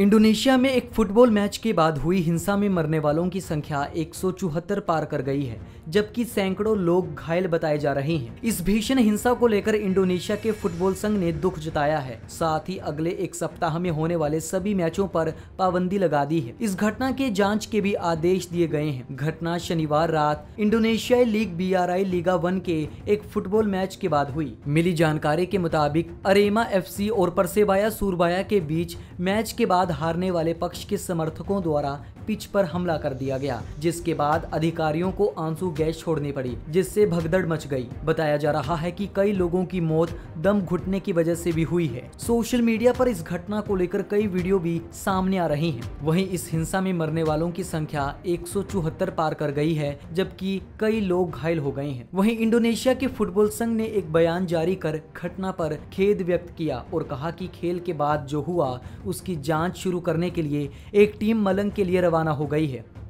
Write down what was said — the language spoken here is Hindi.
इंडोनेशिया में एक फुटबॉल मैच के बाद हुई हिंसा में मरने वालों की संख्या एक पार कर गई है जबकि सैकड़ों लोग घायल बताए जा रहे हैं इस भीषण हिंसा को लेकर इंडोनेशिया के फुटबॉल संघ ने दुख जताया है साथ ही अगले एक सप्ताह में होने वाले सभी मैचों पर पाबंदी लगा दी है इस घटना के जांच के भी आदेश दिए गए हैं घटना शनिवार रात इंडोनेशियाई league B R I Liga one के एक फुटबॉल मैच के बाद हुई मिली जानकारी के मुताबिक अरेमा एफ और परसेबाया सूरबाया के बीच मैच के बाद बाद हारने वाले पक्ष के समर्थकों द्वारा पिच पर हमला कर दिया गया जिसके बाद अधिकारियों को आंसू गैस छोड़नी पड़ी जिससे भगदड़ मच गई बताया जा रहा है कि कई लोगों की मौत दम घुटने की वजह से भी हुई है सोशल मीडिया पर इस घटना को लेकर कई वीडियो भी सामने आ रही हैं। वहीं इस हिंसा में मरने वालों की संख्या एक पार कर गई है जबकि कई लोग घायल हो गए हैं वही इंडोनेशिया के फुटबॉल संघ ने एक बयान जारी कर घटना आरोप खेद व्यक्त किया और कहा की खेल के बाद जो हुआ उसकी जाँच शुरू करने के लिए एक टीम मलंग के लिए रवाना हो गई है